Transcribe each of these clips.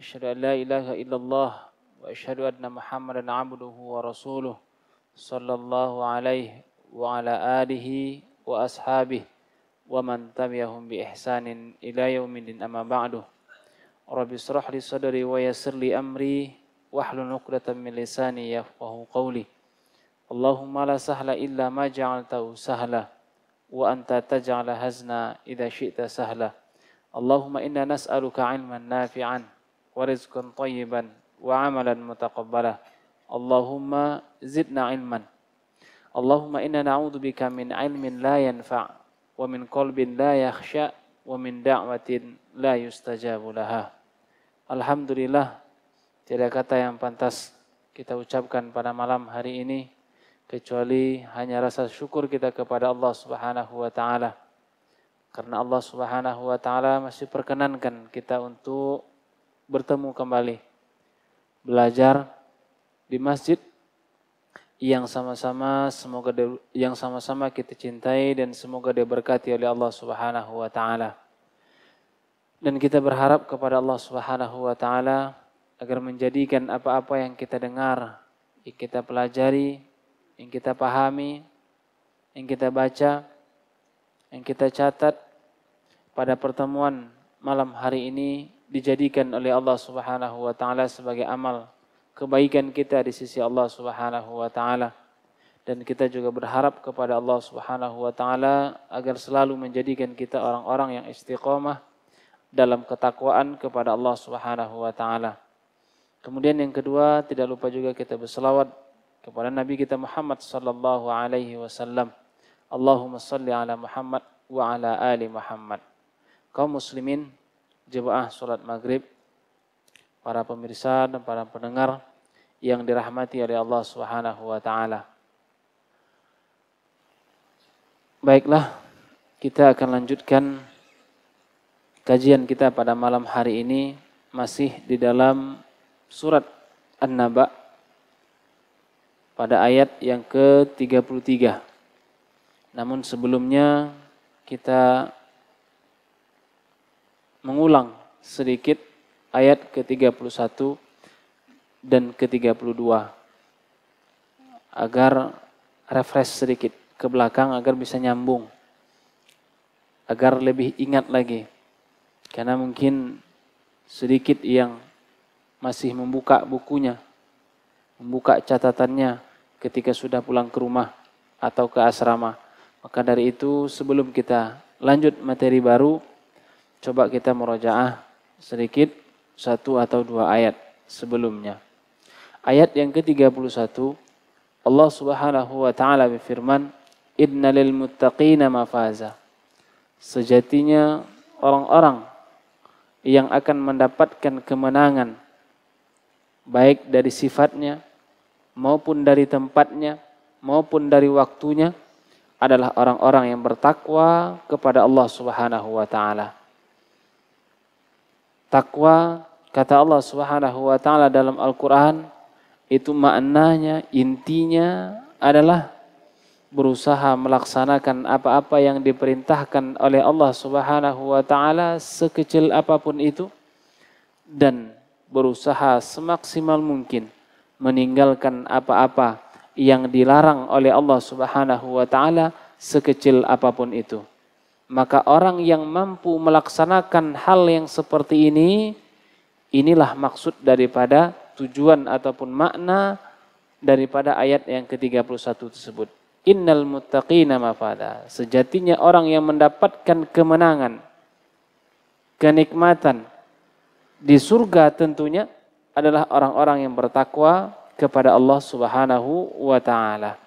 أشهد أن لا إله إلا الله وأشهد أن محمدا عبده ورسوله صلى الله عليه وعلى آله وأصحابه ومن تبعهم بإحسان إلى يوم الدين أما بعد رب اشرح لي صدري ويسر لي أمري واحلل عقدة من لساني يفقه قولي اللهم لا سهل إلا ما جعلته سهلا وأنت تجعل هزنا إذا شئت سهلا اللهم إنا نسألك علما نافعا ورزقا طيبا وعملا متقبلا اللهم زدنا علما اللهم إنا نعوذ بك من علم لا ينفع ومن قلب لا يخشى ومن دعوة لا يستجاب لها Alhamdulillah tidak kata yang pantas kita ucapkan pada malam hari ini kecuali hanya rasa syukur kita kepada Allah Subhanahu wa taala. Karena Allah Subhanahu wa taala masih perkenankan kita untuk bertemu kembali, belajar di masjid yang sama-sama semoga dia, yang sama-sama kita cintai dan semoga diberkati oleh Allah Subhanahu wa taala. Dan kita berharap kepada Allah Subhanahu wa taala agar menjadikan apa-apa yang kita dengar, yang kita pelajari, yang kita pahami, yang kita baca, yang kita catat pada pertemuan malam hari ini dijadikan oleh Allah Subhanahu wa taala sebagai amal kebaikan kita di sisi Allah Subhanahu wa taala dan kita juga berharap kepada Allah Subhanahu wa taala agar selalu menjadikan kita orang-orang yang istiqomah dalam ketakwaan kepada Allah Subhanahu wa taala. Kemudian yang kedua, tidak lupa juga kita berselawat kepada Nabi kita Muhammad sallallahu alaihi wasallam. Allahumma salli ala Muhammad wa ala ali Muhammad. Kaum muslimin jemaah sholat maghrib, para pemirsa dan para pendengar yang dirahmati oleh Allah Subhanahu wa taala. Baiklah, kita akan lanjutkan kajian kita pada malam hari ini masih di dalam surat An-Naba pada ayat yang ke-33. Namun sebelumnya kita mengulang sedikit ayat ke-31 dan ke-32 agar refresh sedikit ke belakang agar bisa nyambung agar lebih ingat lagi karena mungkin sedikit yang masih membuka bukunya membuka catatannya ketika sudah pulang ke rumah atau ke asrama maka dari itu sebelum kita lanjut materi baru coba kita merojaah sedikit satu atau dua ayat sebelumnya. Ayat yang ke-31 Allah Subhanahu wa taala berfirman, "Inna lil muttaqina mafaza." Sejatinya orang-orang yang akan mendapatkan kemenangan baik dari sifatnya maupun dari tempatnya maupun dari waktunya adalah orang-orang yang bertakwa kepada Allah Subhanahu wa taala. Takwa kata Allah Subhanahu wa taala dalam Al-Qur'an itu maknanya intinya adalah berusaha melaksanakan apa-apa yang diperintahkan oleh Allah Subhanahu wa taala sekecil apapun itu dan berusaha semaksimal mungkin meninggalkan apa-apa yang dilarang oleh Allah Subhanahu wa taala sekecil apapun itu. Maka orang yang mampu melaksanakan hal yang seperti ini, inilah maksud daripada tujuan ataupun makna daripada ayat yang ke-31 tersebut. Innal muttaqina mafada. Sejatinya orang yang mendapatkan kemenangan, kenikmatan di surga tentunya adalah orang-orang yang bertakwa kepada Allah Subhanahu wa taala.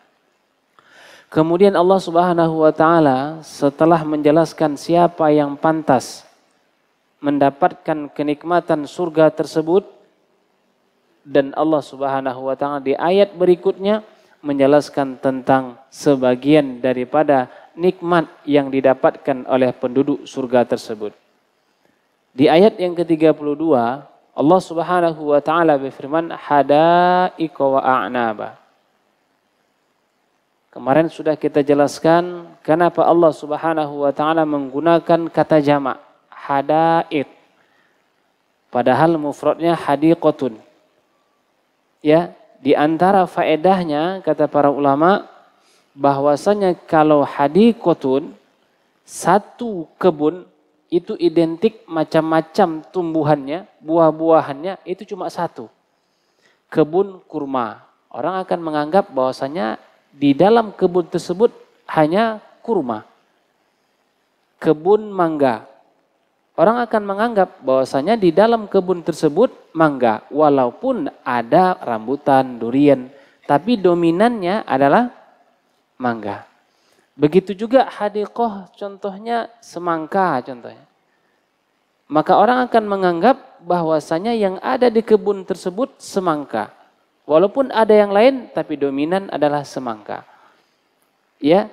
Kemudian Allah Subhanahu wa taala setelah menjelaskan siapa yang pantas mendapatkan kenikmatan surga tersebut dan Allah Subhanahu wa taala di ayat berikutnya menjelaskan tentang sebagian daripada nikmat yang didapatkan oleh penduduk surga tersebut. Di ayat yang ke-32 Allah Subhanahu wa taala berfirman hadaiqa wa a'naba Kemarin sudah kita jelaskan kenapa Allah Subhanahu wa taala menggunakan kata jamak hada'it, Padahal mufradnya hadiqatun. Ya, di antara faedahnya kata para ulama bahwasanya kalau hadiqatun satu kebun itu identik macam-macam tumbuhannya, buah-buahannya itu cuma satu. Kebun kurma. Orang akan menganggap bahwasanya di dalam kebun tersebut hanya kurma. Kebun mangga. Orang akan menganggap bahwasanya di dalam kebun tersebut mangga walaupun ada rambutan, durian, tapi dominannya adalah mangga. Begitu juga hadikoh contohnya semangka contohnya. Maka orang akan menganggap bahwasanya yang ada di kebun tersebut semangka. Walaupun ada yang lain tapi dominan adalah semangka. Ya.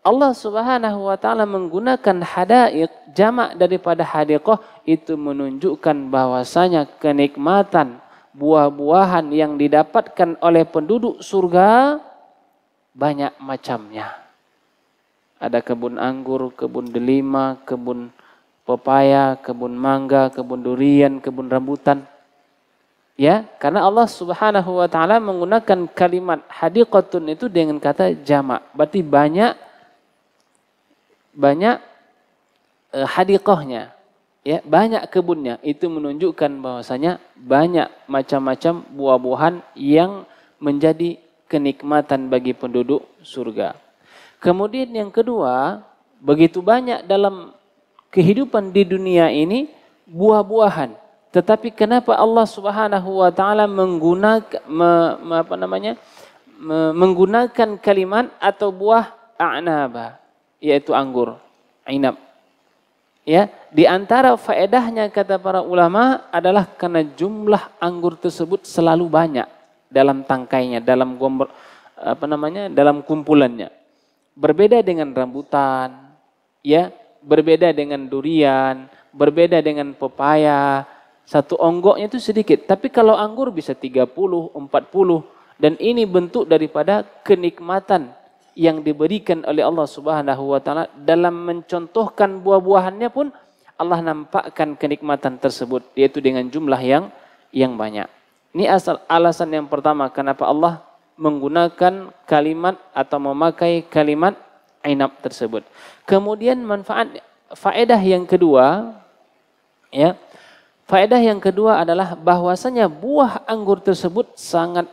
Allah Subhanahu wa taala menggunakan hadaik jamak daripada hadiqoh itu menunjukkan bahwasanya kenikmatan buah-buahan yang didapatkan oleh penduduk surga banyak macamnya. Ada kebun anggur, kebun delima, kebun pepaya, kebun mangga, kebun durian, kebun rambutan. Ya, karena Allah Subhanahu wa taala menggunakan kalimat hadiqatun itu dengan kata jamak. Berarti banyak banyak eh, hadiqahnya. Ya, banyak kebunnya. Itu menunjukkan bahwasanya banyak macam-macam buah-buahan yang menjadi kenikmatan bagi penduduk surga. Kemudian yang kedua, begitu banyak dalam kehidupan di dunia ini buah-buahan tetapi kenapa Allah Subhanahu wa taala menggunakan menggunakan kalimat atau buah a'naba yaitu anggur, inab. Ya, di antara faedahnya kata para ulama adalah karena jumlah anggur tersebut selalu banyak dalam tangkainya, dalam gombor apa namanya? dalam kumpulannya. Berbeda dengan rambutan, ya, berbeda dengan durian, berbeda dengan pepaya, satu onggoknya itu sedikit. Tapi kalau anggur bisa 30, 40. Dan ini bentuk daripada kenikmatan yang diberikan oleh Allah Subhanahu wa taala dalam mencontohkan buah-buahannya pun Allah nampakkan kenikmatan tersebut yaitu dengan jumlah yang yang banyak. Ini asal alasan yang pertama kenapa Allah menggunakan kalimat atau memakai kalimat inab tersebut. Kemudian manfaat faedah yang kedua ya Faedah yang kedua adalah bahwasanya buah anggur tersebut sangat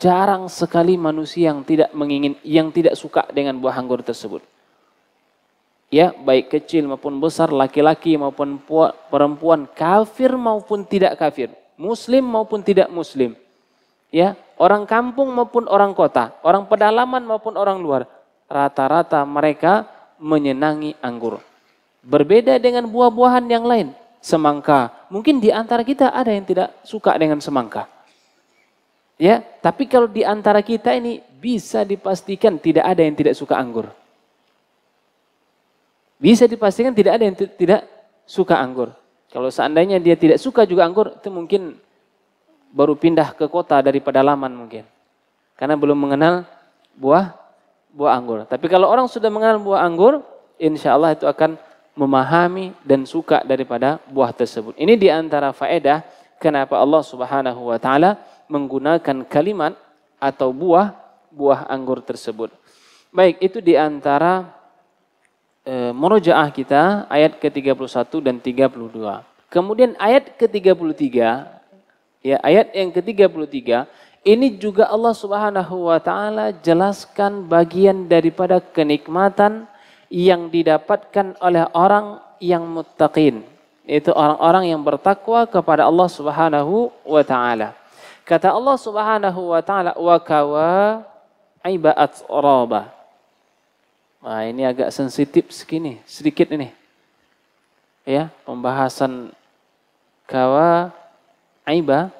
jarang sekali manusia yang tidak mengingin yang tidak suka dengan buah anggur tersebut. Ya, baik kecil maupun besar, laki-laki maupun perempuan, kafir maupun tidak kafir, muslim maupun tidak muslim. Ya, orang kampung maupun orang kota, orang pedalaman maupun orang luar, rata-rata mereka menyenangi anggur. Berbeda dengan buah-buahan yang lain, semangka, mungkin di antara kita ada yang tidak suka dengan semangka. Ya, tapi kalau di antara kita ini bisa dipastikan tidak ada yang tidak suka anggur. Bisa dipastikan tidak ada yang tidak suka anggur. Kalau seandainya dia tidak suka juga anggur, itu mungkin baru pindah ke kota daripada laman mungkin. Karena belum mengenal buah buah anggur. Tapi kalau orang sudah mengenal buah anggur, insya Allah itu akan memahami dan suka daripada buah tersebut. Ini diantara faedah kenapa Allah Subhanahu wa taala menggunakan kalimat atau buah buah anggur tersebut. Baik, itu diantara e, murojaah kita ayat ke-31 dan 32. Kemudian ayat ke-33 ya ayat yang ke-33 ini juga Allah Subhanahu wa taala jelaskan bagian daripada kenikmatan yang didapatkan oleh orang yang muttaqin yaitu orang-orang yang bertakwa kepada Allah Subhanahu wa taala. Kata Allah Subhanahu wa taala wa kawa aibat roba. Nah, ini agak sensitif segini, sedikit ini. Ya, pembahasan kawa aiba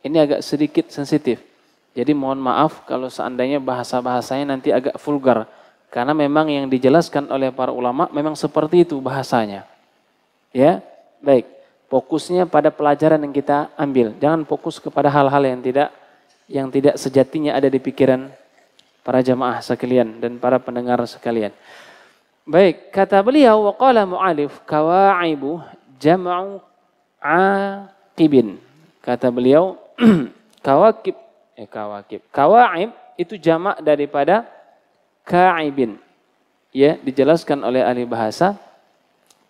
ini agak sedikit sensitif. Jadi mohon maaf kalau seandainya bahasa-bahasanya nanti agak vulgar. Karena memang yang dijelaskan oleh para ulama memang seperti itu bahasanya. Ya, baik. Fokusnya pada pelajaran yang kita ambil. Jangan fokus kepada hal-hal yang tidak yang tidak sejatinya ada di pikiran para jamaah sekalian dan para pendengar sekalian. Baik, kata beliau waqala mu'alif kawaibu jam'u aqibin. Kata beliau kawakib eh kawakib. Kawaib itu jamak daripada ka'ibin. Ya, dijelaskan oleh ahli bahasa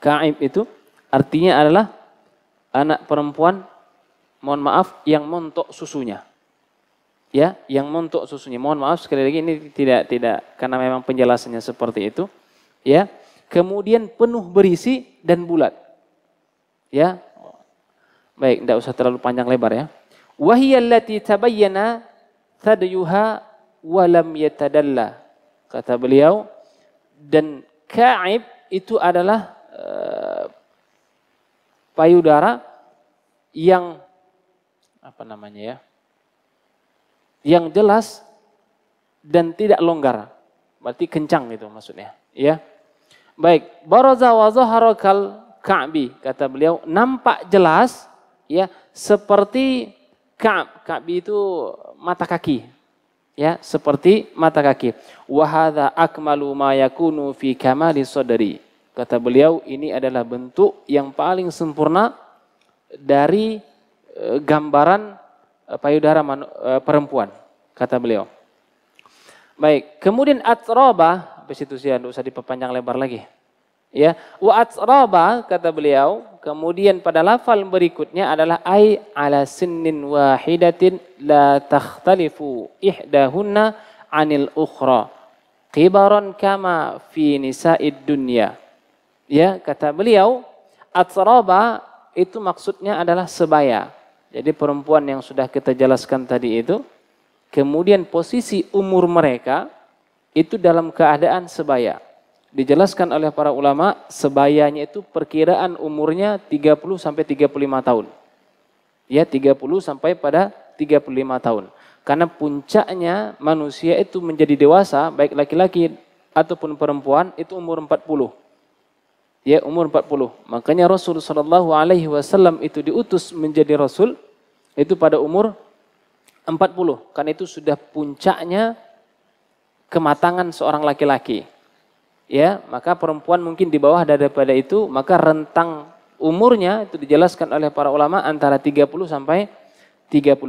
ka'ib itu artinya adalah anak perempuan mohon maaf yang montok susunya. Ya, yang montok susunya. Mohon maaf sekali lagi ini tidak tidak karena memang penjelasannya seperti itu. Ya. Kemudian penuh berisi dan bulat. Ya. Baik, tidak usah terlalu panjang lebar ya. Wahyallati tabayyana tadyuha walam yatadalla kata beliau dan Ka'ib itu adalah uh, payudara yang apa namanya ya yang jelas dan tidak longgar berarti kencang itu maksudnya ya baik baraza wa zaharakal ka'bi kata beliau nampak jelas ya seperti ka'b ka'bi itu mata kaki ya seperti mata kaki wahada akmalu ma yakunu fi kamali sadri kata beliau ini adalah bentuk yang paling sempurna dari e, gambaran e, payudara e, perempuan kata beliau baik kemudian atroba habis itu sih ya, usah diperpanjang lebar lagi ya wa atroba kata beliau Kemudian pada lafal berikutnya adalah ai ala sinnin wahidatin la takhtalifu ihdahunna anil ukhra kibaron kama fi nisa'id dunya. Ya, kata beliau atsraba itu maksudnya adalah sebaya. Jadi perempuan yang sudah kita jelaskan tadi itu kemudian posisi umur mereka itu dalam keadaan sebaya dijelaskan oleh para ulama sebayanya itu perkiraan umurnya 30 sampai 35 tahun. Ya 30 sampai pada 35 tahun. Karena puncaknya manusia itu menjadi dewasa baik laki-laki ataupun perempuan itu umur 40. Ya umur 40. Makanya Rasul sallallahu alaihi wasallam itu diutus menjadi rasul itu pada umur 40. Karena itu sudah puncaknya kematangan seorang laki-laki ya maka perempuan mungkin di bawah daripada itu maka rentang umurnya itu dijelaskan oleh para ulama antara 30 sampai 35.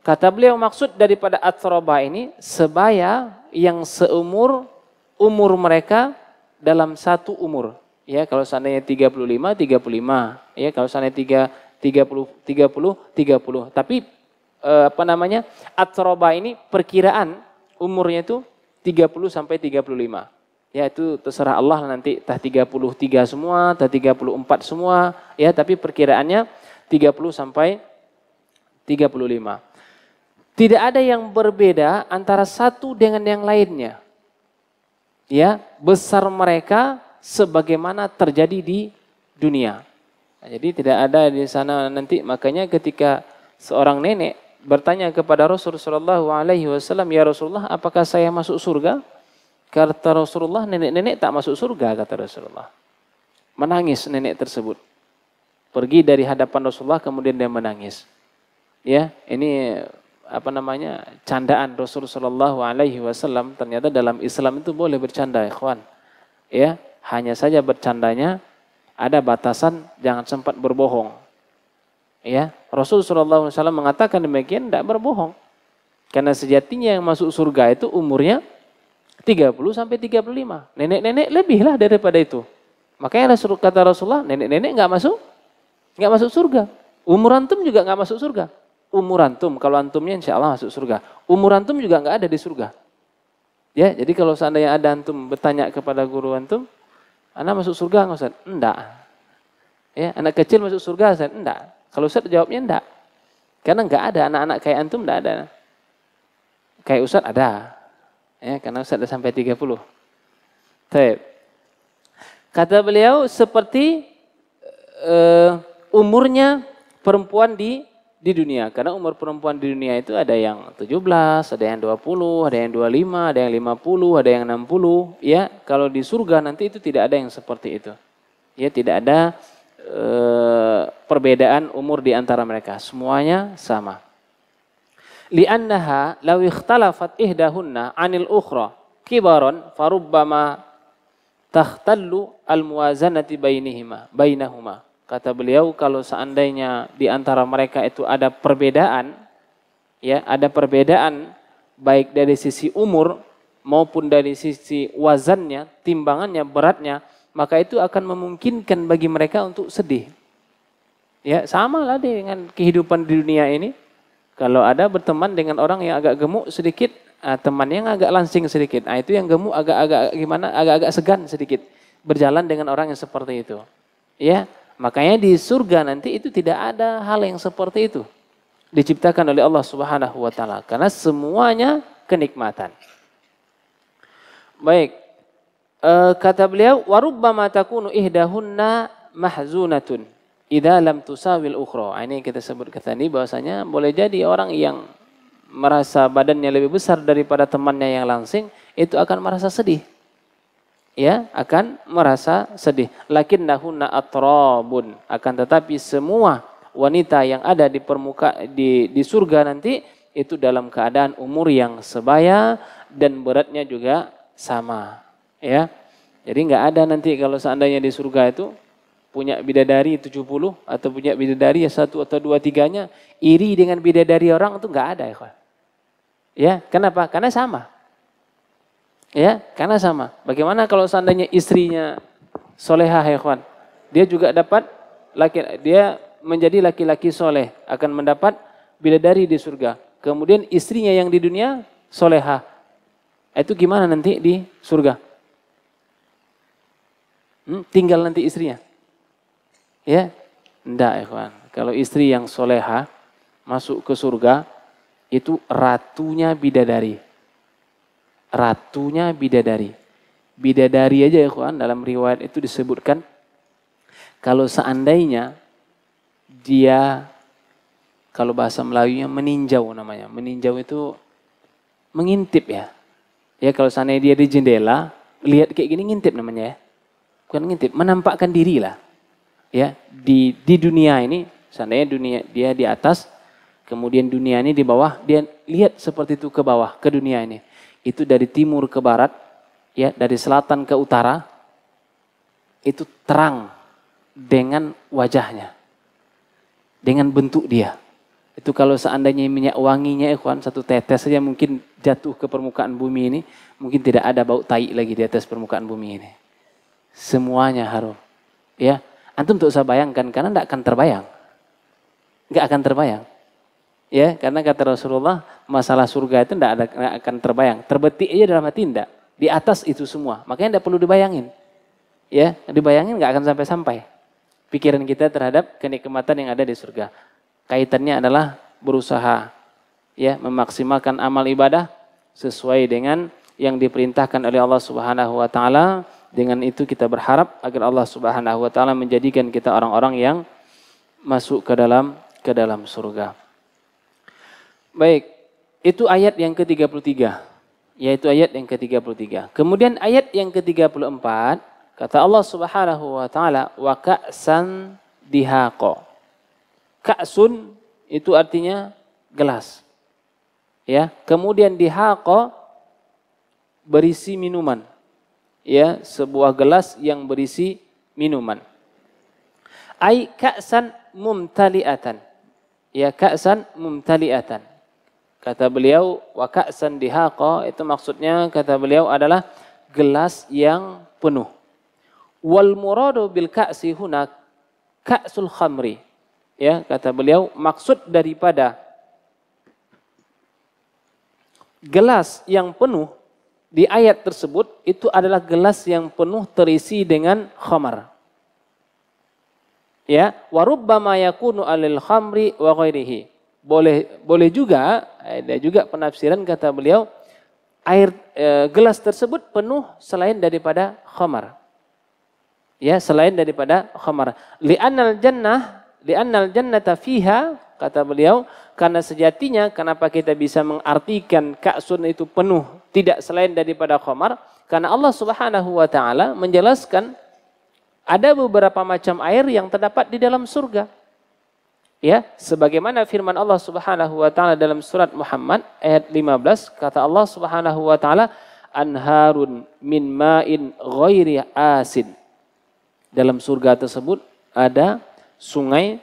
Kata beliau maksud daripada atroba ini sebaya yang seumur umur mereka dalam satu umur. Ya, kalau seandainya 35, 35. Ya, kalau seandainya 3, 30, 30, 30. Tapi eh, apa namanya? Atroba ini perkiraan umurnya itu 30 sampai 35. Ya itu terserah Allah nanti tah 33 semua, tah 34 semua, ya tapi perkiraannya 30 sampai 35. Tidak ada yang berbeda antara satu dengan yang lainnya. Ya, besar mereka sebagaimana terjadi di dunia. Nah, jadi tidak ada di sana nanti makanya ketika seorang nenek bertanya kepada Rasulullah Shallallahu ya Rasulullah, apakah saya masuk surga? Kata Rasulullah, nenek-nenek tak masuk surga, kata Rasulullah. Menangis nenek tersebut. Pergi dari hadapan Rasulullah, kemudian dia menangis. Ya, ini apa namanya candaan Rasul Shallallahu Alaihi Wasallam ternyata dalam Islam itu boleh bercanda, ikhwan. Ya, hanya saja bercandanya ada batasan, jangan sempat berbohong. Ya, Rasul Shallallahu Alaihi Wasallam mengatakan demikian, tidak berbohong. Karena sejatinya yang masuk surga itu umurnya 30 sampai 35. Nenek-nenek lebih lah daripada itu. Makanya Rasul kata Rasulullah, nenek-nenek nggak masuk, nggak masuk surga. Umur antum juga nggak masuk surga. Umur antum, kalau antumnya insya Allah masuk surga. Umur antum juga nggak ada di surga. Ya, jadi kalau seandainya ada antum bertanya kepada guru antum, anak masuk surga nggak Ustaz? Enggak. Ya, anak kecil masuk surga Ustaz? Enggak. Kalau Ustaz jawabnya enggak. Karena enggak ada anak-anak kayak antum enggak ada. Kayak Ustaz ada. Ya, karena Ustaz sudah sampai 30. Taib. Kata beliau seperti uh, umurnya perempuan di di dunia. Karena umur perempuan di dunia itu ada yang 17, ada yang 20, ada yang 25, ada yang 50, ada yang 60. Ya, kalau di surga nanti itu tidak ada yang seperti itu. Ya, tidak ada uh, perbedaan umur di antara mereka. Semuanya sama li'annaha law ikhtalafat ihdahunna 'anil ukhra kibaran farubbama takhtallu al muwazanati bainihima bainahuma kata beliau kalau seandainya di antara mereka itu ada perbedaan ya ada perbedaan baik dari sisi umur maupun dari sisi wazannya timbangannya beratnya maka itu akan memungkinkan bagi mereka untuk sedih ya samalah dengan kehidupan di dunia ini kalau ada berteman dengan orang yang agak gemuk sedikit, uh, ah, teman yang agak langsing sedikit. Nah, itu yang gemuk agak-agak gimana? Agak-agak segan sedikit. Berjalan dengan orang yang seperti itu. Ya, makanya di surga nanti itu tidak ada hal yang seperti itu. Diciptakan oleh Allah Subhanahu wa taala karena semuanya kenikmatan. Baik. E, kata beliau warubbama takunu ihdahunna mahzunatun idza lam tusawil ukhra. Ah, ini kita sebut kata ini bahwasanya boleh jadi orang yang merasa badannya lebih besar daripada temannya yang langsing itu akan merasa sedih. Ya, akan merasa sedih. Lakin dahuna atrabun. Akan tetapi semua wanita yang ada di permuka di di surga nanti itu dalam keadaan umur yang sebaya dan beratnya juga sama. Ya. Jadi nggak ada nanti kalau seandainya di surga itu punya bidadari 70 atau punya bidadari ya satu atau dua tiganya iri dengan bidadari orang itu nggak ada ya ya kenapa karena sama ya karena sama bagaimana kalau seandainya istrinya soleha ya dia juga dapat laki dia menjadi laki-laki soleh akan mendapat bidadari di surga kemudian istrinya yang di dunia soleha, itu gimana nanti di surga hmm, tinggal nanti istrinya Ya, enggak ikhwan. Kalau istri yang soleha masuk ke surga itu ratunya bidadari. Ratunya bidadari. Bidadari aja ikhwan dalam riwayat itu disebutkan kalau seandainya dia kalau bahasa Melayunya meninjau namanya. Meninjau itu mengintip ya. Ya kalau seandainya dia di jendela, lihat kayak gini ngintip namanya ya. Bukan ngintip, menampakkan diri lah ya di di dunia ini seandainya dunia dia di atas kemudian dunia ini di bawah dia lihat seperti itu ke bawah ke dunia ini itu dari timur ke barat ya dari selatan ke utara itu terang dengan wajahnya dengan bentuk dia itu kalau seandainya minyak wanginya ikhwan satu tetes saja mungkin jatuh ke permukaan bumi ini mungkin tidak ada bau tai lagi di atas permukaan bumi ini semuanya harum ya Antum untuk usah bayangkan karena tidak akan terbayang. Nggak akan terbayang. Ya, karena kata Rasulullah, masalah surga itu tidak ada gak akan terbayang. Terbetik aja dalam hati tidak. Di atas itu semua. Makanya tidak perlu dibayangin. Ya, dibayangin nggak akan sampai-sampai. Pikiran kita terhadap kenikmatan yang ada di surga. Kaitannya adalah berusaha ya memaksimalkan amal ibadah sesuai dengan yang diperintahkan oleh Allah Subhanahu wa taala dengan itu kita berharap agar Allah Subhanahu wa taala menjadikan kita orang-orang yang masuk ke dalam ke dalam surga. Baik, itu ayat yang ke-33, yaitu ayat yang ke-33. Kemudian ayat yang ke-34 kata Allah Subhanahu wa taala wa ka'san dihaqa. Ka'sun itu artinya gelas. Ya, kemudian dihaqa berisi minuman ya sebuah gelas yang berisi minuman. Ai ka'san mumtali'atan. Ya ka'san mumtali'atan. Kata beliau wa ka'san dihaqa itu maksudnya kata beliau adalah gelas yang penuh. Wal muradu bil ka'si huna ka'sul khamri. Ya, kata beliau maksud daripada gelas yang penuh di ayat tersebut itu adalah gelas yang penuh terisi dengan khamar. Ya, warubbama yakunu alil khamri wa ghairihi. Boleh boleh juga eh, ada juga penafsiran kata beliau air e, gelas tersebut penuh selain daripada khamar. Ya, selain daripada khamar. Li'annal jannah, li'annal jannata fiha kata beliau karena sejatinya kenapa kita bisa mengartikan kaksun itu penuh tidak selain daripada khamar karena Allah Subhanahu wa taala menjelaskan ada beberapa macam air yang terdapat di dalam surga. Ya, sebagaimana firman Allah Subhanahu wa taala dalam surat Muhammad ayat 15 kata Allah Subhanahu wa taala anharun min ma'in ghairi asin. Dalam surga tersebut ada sungai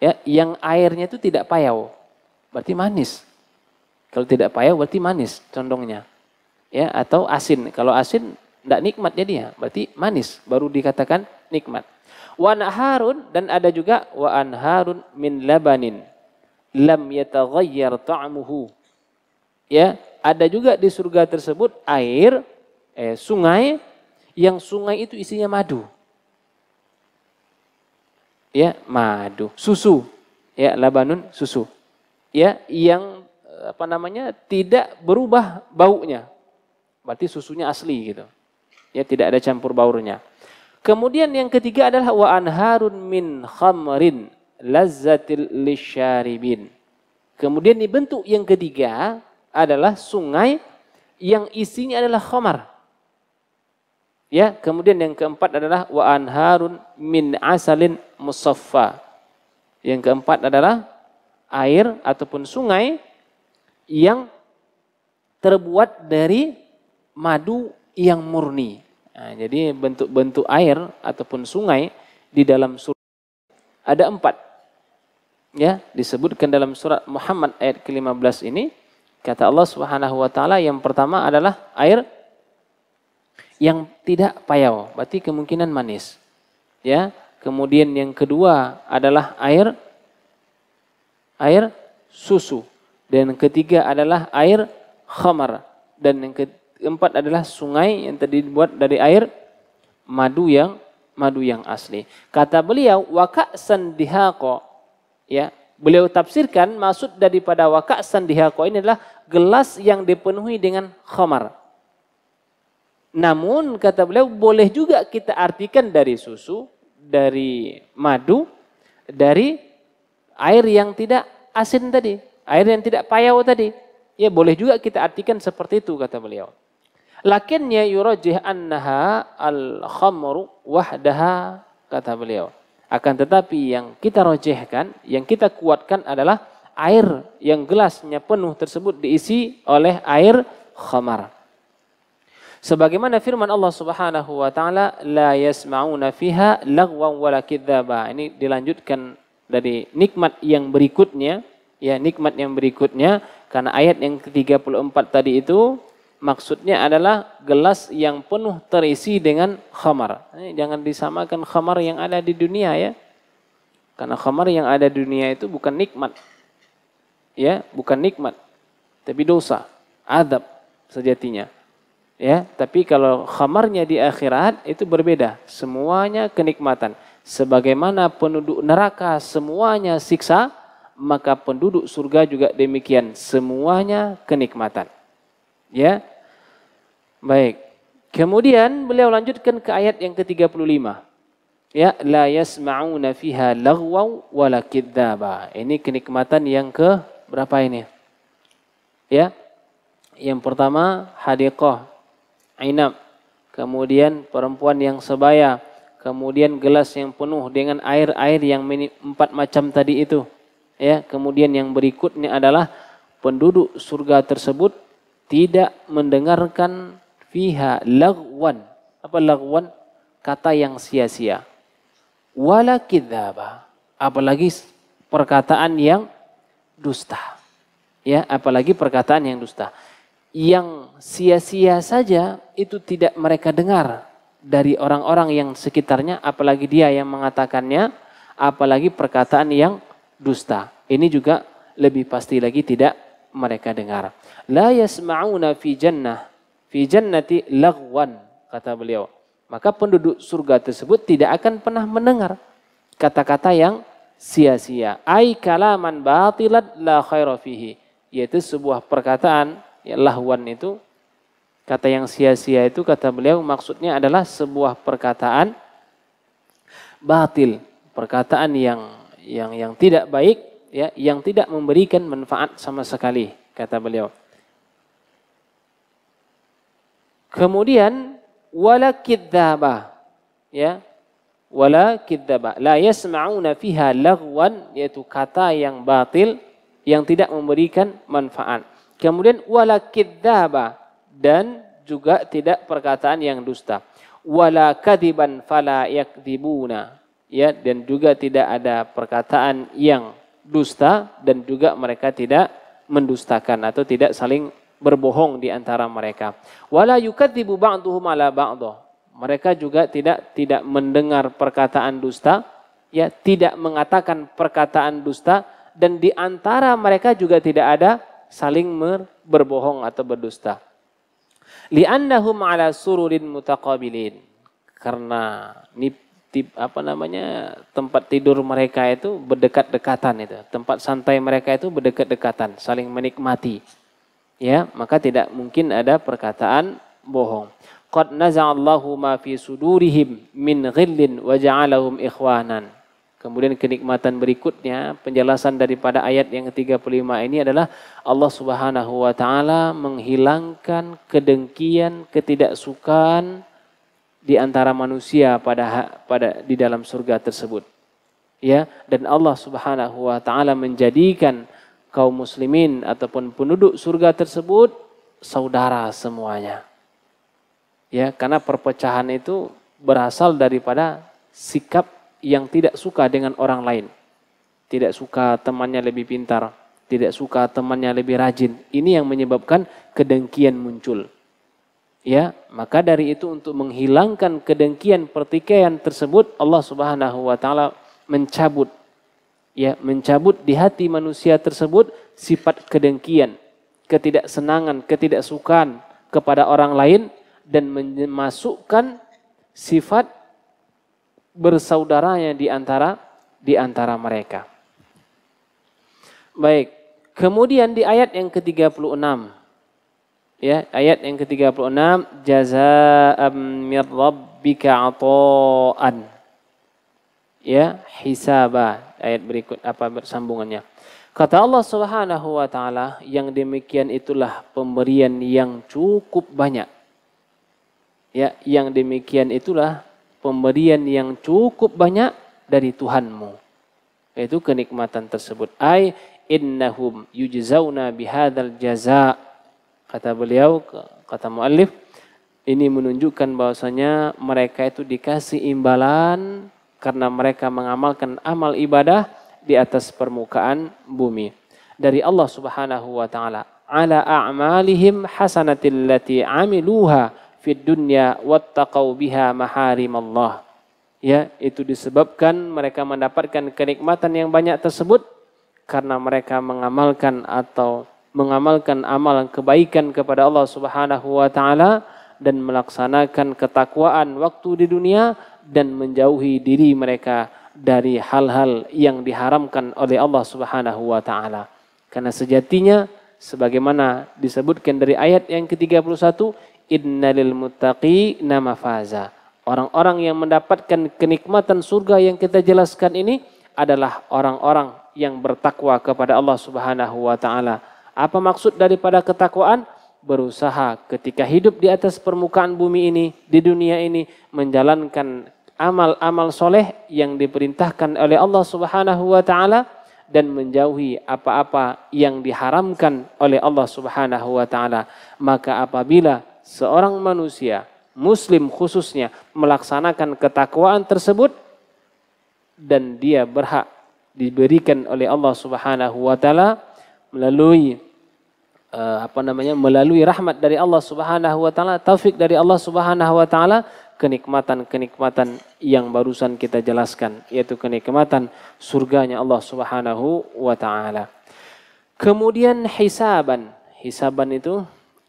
ya yang airnya itu tidak payau. Berarti manis. Kalau tidak payau berarti manis condongnya ya atau asin. Kalau asin tidak nikmat jadinya, berarti manis baru dikatakan nikmat. Wa anharun dan ada juga wa anharun min labanin lam yataghayyar ta'muhu. Ya, ada juga di surga tersebut air eh, sungai yang sungai itu isinya madu. Ya, madu, susu. Ya, labanun susu. Ya, yang eh, apa namanya? tidak berubah baunya Berarti susunya asli gitu. Ya tidak ada campur baurnya. Kemudian yang ketiga adalah wa anharun min khamrin lazzatil lisharibin. Kemudian dibentuk yang ketiga adalah sungai yang isinya adalah khamar. Ya, kemudian yang keempat adalah wa anharun min asalin musaffa. Yang keempat adalah air ataupun sungai yang terbuat dari madu yang murni. Nah, jadi bentuk-bentuk air ataupun sungai di dalam surat ada empat. Ya, disebutkan dalam surat Muhammad ayat ke-15 ini kata Allah Subhanahu wa taala yang pertama adalah air yang tidak payau, berarti kemungkinan manis. Ya. Kemudian yang kedua adalah air air susu dan yang ketiga adalah air khamar dan yang ke, keempat adalah sungai yang tadi dibuat dari air madu yang madu yang asli. Kata beliau wakak sandihako ya beliau tafsirkan maksud daripada wakak sandihako ini adalah gelas yang dipenuhi dengan khamar. Namun kata beliau boleh juga kita artikan dari susu, dari madu, dari air yang tidak asin tadi, air yang tidak payau tadi. Ya boleh juga kita artikan seperti itu kata beliau. Lakinnya yurajih annaha al-khamru wahdaha kata beliau. Akan tetapi yang kita rojihkan, yang kita kuatkan adalah air yang gelasnya penuh tersebut diisi oleh air khamar. Sebagaimana firman Allah Subhanahu wa taala, la yasmauna fiha lagwan wala kidzaba. Ini dilanjutkan dari nikmat yang berikutnya, ya nikmat yang berikutnya karena ayat yang ke-34 tadi itu maksudnya adalah gelas yang penuh terisi dengan khamar. Jangan disamakan khamar yang ada di dunia ya. Karena khamar yang ada di dunia itu bukan nikmat. Ya, bukan nikmat. Tapi dosa, adab sejatinya. Ya, tapi kalau khamarnya di akhirat itu berbeda. Semuanya kenikmatan. Sebagaimana penduduk neraka semuanya siksa, maka penduduk surga juga demikian. Semuanya kenikmatan. Ya, Baik. Kemudian beliau lanjutkan ke ayat yang ke-35. Ya, la yasma'una fiha lagwaw wala kidzaba. Ini kenikmatan yang ke berapa ini? Ya. Yang pertama hadiqah, inab. Kemudian perempuan yang sebaya, kemudian gelas yang penuh dengan air-air yang mini empat macam tadi itu. Ya, kemudian yang berikutnya adalah penduduk surga tersebut tidak mendengarkan fiha lagwan. Apa lagwan? Kata yang sia-sia. Wala kidaba. Apalagi perkataan yang dusta. Ya, apalagi perkataan yang dusta. Yang sia-sia saja itu tidak mereka dengar dari orang-orang yang sekitarnya, apalagi dia yang mengatakannya, apalagi perkataan yang dusta. Ini juga lebih pasti lagi tidak mereka dengar. La yasma'una fi jannah fi jannati lagwan kata beliau. Maka penduduk surga tersebut tidak akan pernah mendengar kata-kata yang sia-sia. Ai kalaman batilat la khaira fihi. Yaitu sebuah perkataan ya lahwan itu kata yang sia-sia itu kata beliau maksudnya adalah sebuah perkataan batil, perkataan yang yang yang tidak baik ya, yang tidak memberikan manfaat sama sekali kata beliau. Kemudian wala kidzaba ya wala kidzaba la yasma'una fiha lagwan yaitu kata yang batil yang tidak memberikan manfaat. Kemudian wala kidzaba dan juga tidak perkataan yang dusta. Wala kadiban fala yakdibuna ya dan juga tidak ada perkataan yang dusta dan juga mereka tidak mendustakan atau tidak saling berbohong di antara mereka. Wala yukadzibu ba'duhum ala ba'dah. Mereka juga tidak tidak mendengar perkataan dusta, ya tidak mengatakan perkataan dusta dan di antara mereka juga tidak ada saling berbohong atau berdusta. Li'annahum ala sururin mutaqabilin. Karena ni tip, apa namanya tempat tidur mereka itu berdekat-dekatan itu tempat santai mereka itu berdekat-dekatan saling menikmati ya maka tidak mungkin ada perkataan bohong. Qad naza'allahu ma fi sudurihim min ghillin wa ja'alahum ikhwanan. Kemudian kenikmatan berikutnya, penjelasan daripada ayat yang ke-35 ini adalah Allah Subhanahu wa taala menghilangkan kedengkian, ketidaksukaan di antara manusia pada pada di dalam surga tersebut. Ya, dan Allah Subhanahu wa taala menjadikan kaum muslimin ataupun penduduk surga tersebut saudara semuanya. Ya, karena perpecahan itu berasal daripada sikap yang tidak suka dengan orang lain. Tidak suka temannya lebih pintar, tidak suka temannya lebih rajin. Ini yang menyebabkan kedengkian muncul. Ya, maka dari itu untuk menghilangkan kedengkian pertikaian tersebut Allah Subhanahu wa taala mencabut ya mencabut di hati manusia tersebut sifat kedengkian, ketidaksenangan, ketidaksukaan kepada orang lain dan memasukkan sifat bersaudaranya di antara di antara mereka. Baik. Kemudian di ayat yang ke-36 ya ayat yang ke-36 jazaa'an min rabbika 'ata'an ya hisaba ayat berikut apa sambungannya. Kata Allah Subhanahu wa taala, yang demikian itulah pemberian yang cukup banyak. Ya, yang demikian itulah pemberian yang cukup banyak dari Tuhanmu. Yaitu kenikmatan tersebut. Ai innahum yujzauna bihadzal jaza. Kata beliau, kata muallif, ini menunjukkan bahwasanya mereka itu dikasih imbalan karena mereka mengamalkan amal ibadah di atas permukaan bumi dari Allah Subhanahu wa taala ala a'malihim hasanatil lati amiluha fid dunya wattaqau biha Allah ya itu disebabkan mereka mendapatkan kenikmatan yang banyak tersebut karena mereka mengamalkan atau mengamalkan amalan kebaikan kepada Allah Subhanahu wa taala dan melaksanakan ketakwaan waktu di dunia dan menjauhi diri mereka dari hal-hal yang diharamkan oleh Allah Subhanahu wa taala. Karena sejatinya sebagaimana disebutkan dari ayat yang ke-31, innalil nama mafaza. Orang-orang yang mendapatkan kenikmatan surga yang kita jelaskan ini adalah orang-orang yang bertakwa kepada Allah Subhanahu wa taala. Apa maksud daripada ketakwaan? berusaha ketika hidup di atas permukaan bumi ini, di dunia ini, menjalankan amal-amal soleh yang diperintahkan oleh Allah Subhanahu wa Ta'ala dan menjauhi apa-apa yang diharamkan oleh Allah Subhanahu wa Ta'ala. Maka, apabila seorang manusia, Muslim khususnya, melaksanakan ketakwaan tersebut, dan dia berhak diberikan oleh Allah Subhanahu wa Ta'ala melalui uh, apa namanya melalui rahmat dari Allah Subhanahu wa taala, taufik dari Allah Subhanahu wa taala, kenikmatan-kenikmatan yang barusan kita jelaskan, yaitu kenikmatan surganya Allah Subhanahu wa taala. Kemudian hisaban. Hisaban itu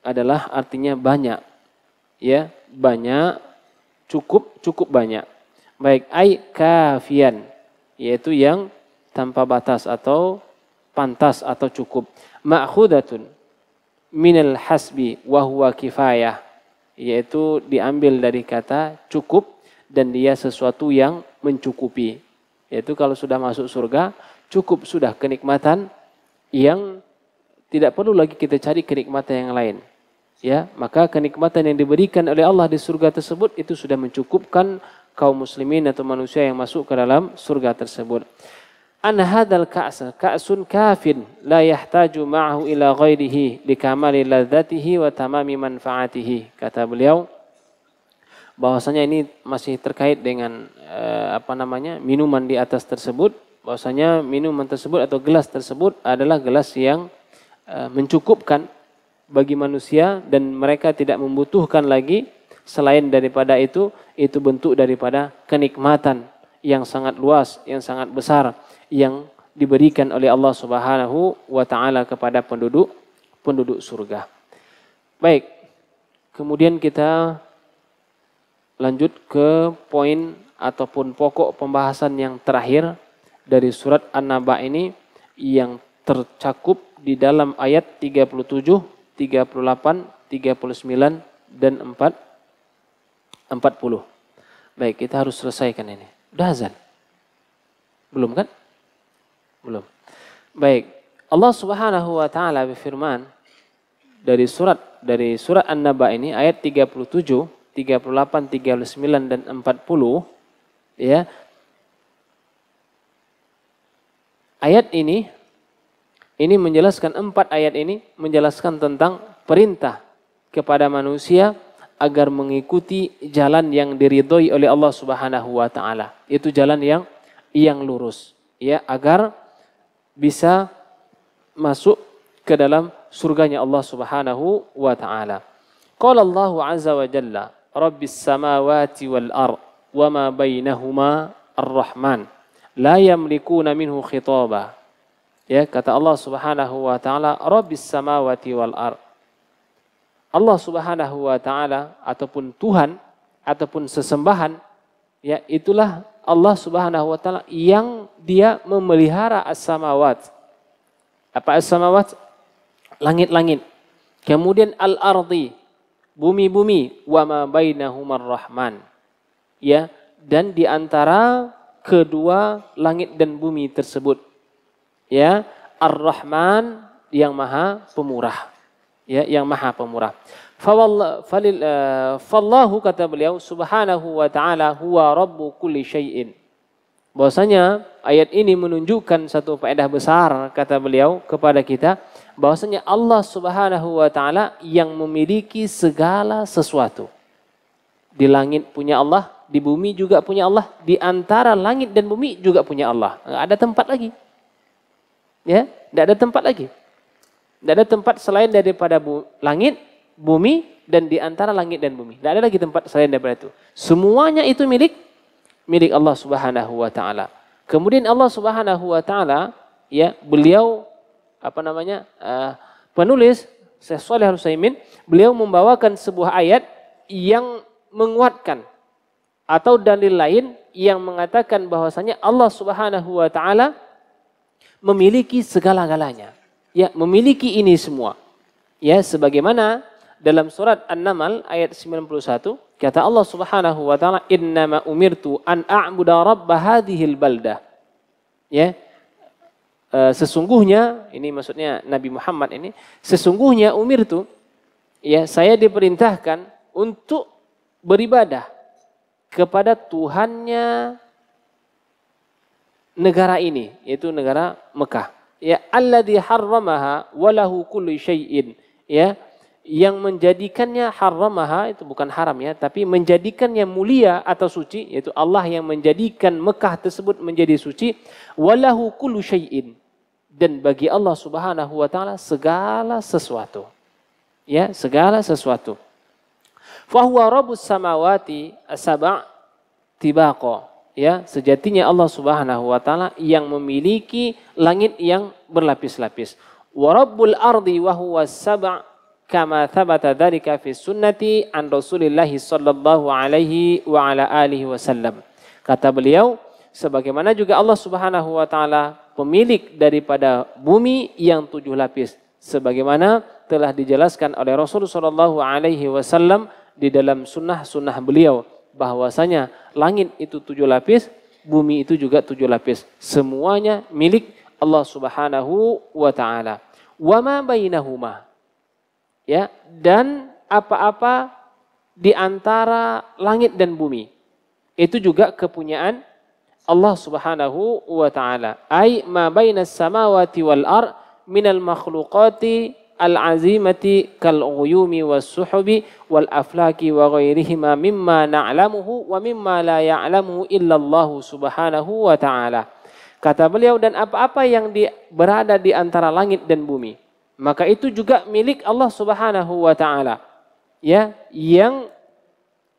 adalah artinya banyak. Ya, banyak cukup cukup banyak. Baik ai kafian yaitu yang tanpa batas atau pantas atau cukup. Ma'khudatun minal hasbi wa huwa kifayah yaitu diambil dari kata cukup dan dia sesuatu yang mencukupi yaitu kalau sudah masuk surga cukup sudah kenikmatan yang tidak perlu lagi kita cari kenikmatan yang lain ya maka kenikmatan yang diberikan oleh Allah di surga tersebut itu sudah mencukupkan kaum muslimin atau manusia yang masuk ke dalam surga tersebut an hadzal ka's ka'sun kafin la yahtaju ma'ahu ila ghairihi likamali ladzatihi wa tamami manfaatihi kata beliau bahwasanya ini masih terkait dengan eh, apa namanya minuman di atas tersebut bahwasanya minuman tersebut atau gelas tersebut adalah gelas yang eh, mencukupkan bagi manusia dan mereka tidak membutuhkan lagi selain daripada itu itu bentuk daripada kenikmatan yang sangat luas yang sangat besar yang diberikan oleh Allah Subhanahu wa taala kepada penduduk penduduk surga. Baik. Kemudian kita lanjut ke poin ataupun pokok pembahasan yang terakhir dari surat An-Naba ini yang tercakup di dalam ayat 37, 38, 39 dan 4 40. Baik, kita harus selesaikan ini. Udah azan? Belum kan? Belum. Baik. Allah Subhanahu wa taala berfirman dari surat dari surat An-Naba ini ayat 37, 38, 39 dan 40 ya. Ayat ini ini menjelaskan empat ayat ini menjelaskan tentang perintah kepada manusia agar mengikuti jalan yang diridhoi oleh Allah Subhanahu wa taala. Itu jalan yang yang lurus, ya, agar bisa masuk ke dalam surganya Allah Subhanahu wa taala. Qala Allah azza wa jalla, Rabbis samawati wal ard wa ma bainahuma ar-Rahman la yamlikuuna minhu khitaba. Ya, kata Allah Subhanahu wa taala, Rabbis samawati wal ard. Allah Subhanahu wa taala ataupun Tuhan ataupun sesembahan ya itulah Allah Subhanahu wa taala yang dia memelihara as-samawat. Apa as-samawat? Langit-langit. Kemudian al-ardi, bumi-bumi, wa ma bainahuma rahman. Ya, dan di antara kedua langit dan bumi tersebut. Ya, Ar-Rahman yang Maha Pemurah. Ya, yang Maha Pemurah. Eh, fallahu kata beliau subhanahu wa ta'ala huwa rabbu kulli syai'in. Bahwasanya ayat ini menunjukkan satu faedah besar kata beliau kepada kita bahwasanya Allah Subhanahu wa taala yang memiliki segala sesuatu. Di langit punya Allah, di bumi juga punya Allah, di antara langit dan bumi juga punya Allah. Nggak eh, ada tempat lagi. Ya, tidak ada tempat lagi. Tidak ada tempat selain daripada langit bumi dan di antara langit dan bumi. Tidak ada lagi tempat selain daripada itu. Semuanya itu milik milik Allah Subhanahu wa taala. Kemudian Allah Subhanahu wa taala ya beliau apa namanya? Uh, penulis Syekh Shalih Al-Utsaimin beliau membawakan sebuah ayat yang menguatkan atau dalil lain yang mengatakan bahwasanya Allah Subhanahu wa taala memiliki segala-galanya. Ya, memiliki ini semua. Ya, sebagaimana dalam surat An-Naml ayat 91 kata Allah Subhanahu wa taala innama umirtu an a'budu rabb hadhil baldah ya e, sesungguhnya ini maksudnya Nabi Muhammad ini sesungguhnya umirtu ya saya diperintahkan untuk beribadah kepada Tuhannya negara ini yaitu negara Mekah ya alladhi harramaha walahu kulli syai'in ya yang menjadikannya haramaha itu bukan haram ya, tapi menjadikannya mulia atau suci yaitu Allah yang menjadikan Mekah tersebut menjadi suci walahu kullu syai'in dan bagi Allah Subhanahu wa taala segala sesuatu. Ya, segala sesuatu. huwa rabbus samawati asba' tibaqo. Ya, sejatinya Allah Subhanahu wa taala yang memiliki langit yang berlapis-lapis. Wa rabbul ardi wa huwa sab' kama thabata dzalika fi sunnati an Rasulillah sallallahu alaihi wa ala alihi wasallam. Kata beliau, sebagaimana juga Allah Subhanahu wa taala pemilik daripada bumi yang tujuh lapis sebagaimana telah dijelaskan oleh Rasul sallallahu Alaihi Wasallam di dalam sunnah-sunnah beliau bahwasanya langit itu tujuh lapis, bumi itu juga tujuh lapis, semuanya milik Allah Subhanahu Wa Taala. ma bainahuma ya dan apa-apa di antara langit dan bumi. Itu juga kepunyaan Allah Subhanahu wa taala. Ai ma bainas samawati wal ar min al makhluqati al azimati kal ghuyumi was suhubi wal aflaki wa ghairihima mimma na'lamuhu wa mimma la ya'lamu illa Allah Subhanahu wa taala. Kata beliau dan apa-apa yang di, berada di antara langit dan bumi maka itu juga milik Allah Subhanahu wa taala. Ya, yang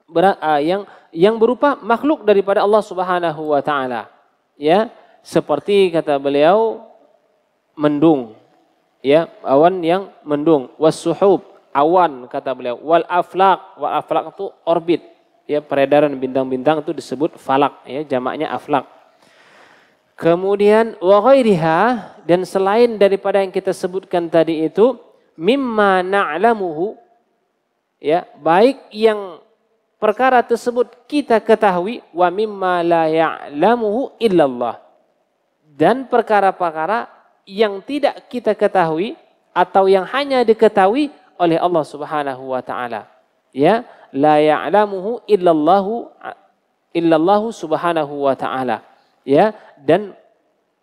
ber, ah, yang yang berupa makhluk daripada Allah Subhanahu wa taala. Ya, seperti kata beliau mendung. Ya, awan yang mendung, wasuhub, awan kata beliau, wal aflaq, wal aflaq itu orbit. Ya, peredaran bintang-bintang itu disebut falak, ya, jamaknya aflak. Kemudian wa dan selain daripada yang kita sebutkan tadi itu mimma na'lamuhu ya baik yang perkara tersebut kita ketahui wa mimma la ya'lamuhu illallah dan perkara-perkara yang tidak kita ketahui atau yang hanya diketahui oleh Allah Subhanahu wa taala ya la ya'lamuhu illallahu illallahu subhanahu wa taala ya dan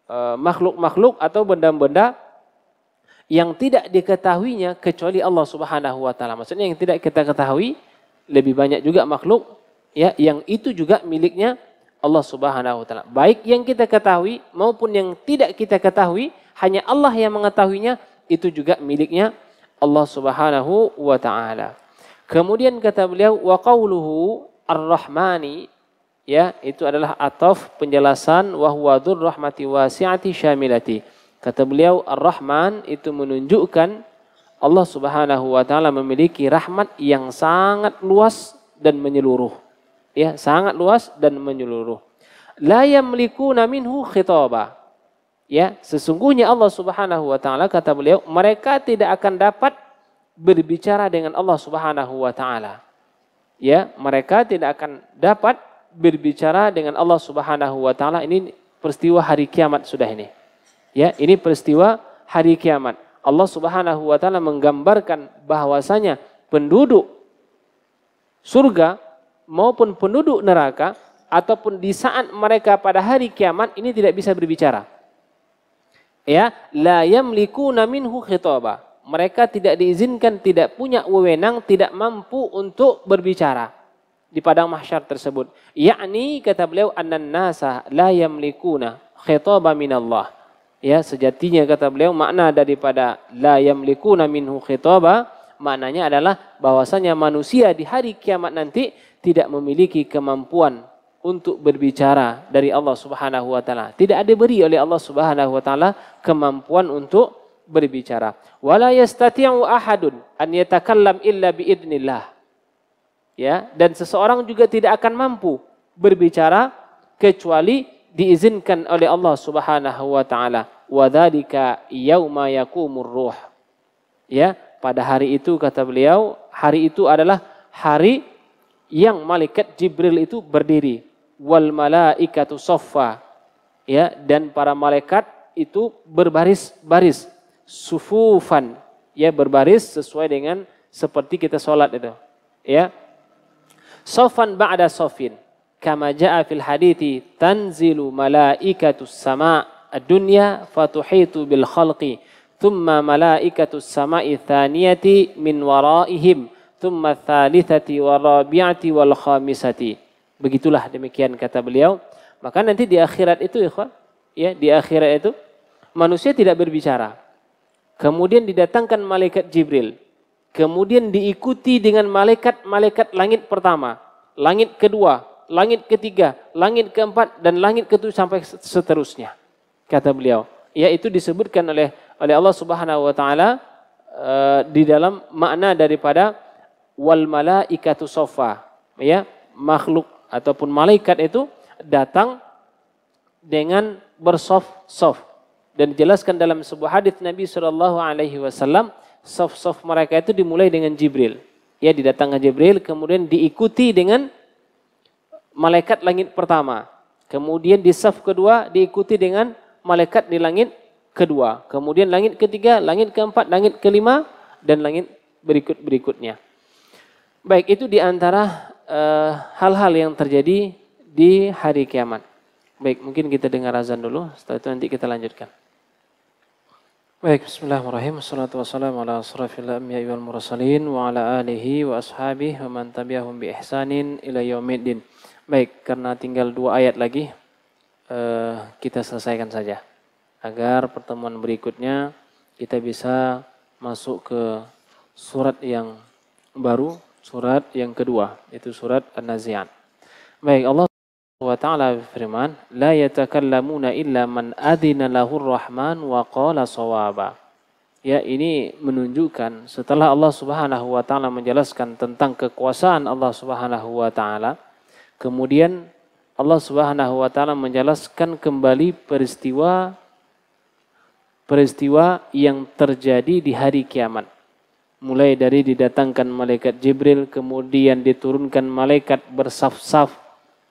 e, makhluk-makhluk atau benda-benda yang tidak diketahuinya kecuali Allah Subhanahu wa taala. Maksudnya yang tidak kita ketahui lebih banyak juga makhluk ya yang itu juga miliknya Allah Subhanahu wa taala. Baik yang kita ketahui maupun yang tidak kita ketahui, hanya Allah yang mengetahuinya, itu juga miliknya Allah Subhanahu wa taala. Kemudian kata beliau wa qauluhu ar-rahmani ya itu adalah atof penjelasan wahwa rahmati wasi'ati syamilati. Kata beliau Ar-Rahman itu menunjukkan Allah Subhanahu wa taala memiliki rahmat yang sangat luas dan menyeluruh. Ya, sangat luas dan menyeluruh. La yamlikuna minhu khitaba. Ya, sesungguhnya Allah Subhanahu wa taala kata beliau mereka tidak akan dapat berbicara dengan Allah Subhanahu wa taala. Ya, mereka tidak akan dapat berbicara dengan Allah Subhanahu wa taala ini peristiwa hari kiamat sudah ini. Ya, ini peristiwa hari kiamat. Allah Subhanahu wa taala menggambarkan bahwasanya penduduk surga maupun penduduk neraka ataupun di saat mereka pada hari kiamat ini tidak bisa berbicara. Ya, la yamlikuna minhu khitaba. Mereka tidak diizinkan, tidak punya wewenang, tidak mampu untuk berbicara. di padang mahsyar tersebut. Yakni kata beliau annan nasa la yamlikuna khitaba minallah. Ya, sejatinya kata beliau makna daripada la yamlikuna minhu khitaba maknanya adalah bahwasanya manusia di hari kiamat nanti tidak memiliki kemampuan untuk berbicara dari Allah Subhanahu wa taala. Tidak ada beri oleh Allah Subhanahu wa taala kemampuan untuk berbicara. Wala yastati'u ahadun an yatakallam illa bi idnillah. ya dan seseorang juga tidak akan mampu berbicara kecuali diizinkan oleh Allah Subhanahu wa taala dzalika yauma yaqumur ruh ya pada hari itu kata beliau hari itu adalah hari yang malaikat Jibril itu berdiri wal malaikatu saffa ya dan para malaikat itu berbaris-baris sufufan ya berbaris sesuai dengan seperti kita sholat itu ya sofan ba'da sofin kama ja'a fil hadithi tanzilu malaikatus sama dunya fatuhitu bil khalqi thumma malaikatus sama'i thaniyati min waraihim thumma thalithati warabi'ati wal khamisati begitulah demikian kata beliau maka nanti di akhirat itu ikhwan ya di akhirat itu manusia tidak berbicara kemudian didatangkan malaikat Jibril Kemudian diikuti dengan malaikat-malaikat langit pertama, langit kedua, langit ketiga, langit keempat, dan langit ketujuh sampai seterusnya. Kata beliau. Yaitu disebutkan oleh oleh Allah Subhanahu wa taala uh, di dalam makna daripada wal malaikatu sofa ya makhluk ataupun malaikat itu datang dengan bersof sof dan dijelaskan dalam sebuah hadis Nabi Shallallahu Alaihi Wasallam soft-soft mereka itu dimulai dengan Jibril. Ya didatangkan Jibril kemudian diikuti dengan malaikat langit pertama. Kemudian di saf kedua diikuti dengan malaikat di langit kedua. Kemudian langit ketiga, langit keempat, langit kelima dan langit berikut-berikutnya. Baik, itu di antara eh, hal-hal uh, hal -hal yang terjadi di hari kiamat. Baik, mungkin kita dengar azan dulu, setelah itu nanti kita lanjutkan. Baik, bismillahirrahmanirrahim. Assalatu wassalamu ala asrafil anbiya'i wal mursalin wa ala alihi wa ashabihi wa man tabi'ahum bi ihsanin ila din Baik, karena tinggal dua ayat lagi, eh, kita selesaikan saja. Agar pertemuan berikutnya kita bisa masuk ke surat yang baru, surat yang kedua, yaitu surat An-Nazi'at. Baik, Allah wa taala firman, "La yatakallamuna illa man adzina lahur rahman wa qala sawaba Ya, ini menunjukkan setelah Allah Subhanahu wa taala menjelaskan tentang kekuasaan Allah Subhanahu wa taala, kemudian Allah Subhanahu wa taala menjelaskan kembali peristiwa peristiwa yang terjadi di hari kiamat. Mulai dari didatangkan malaikat Jibril, kemudian diturunkan malaikat bersaf-saf,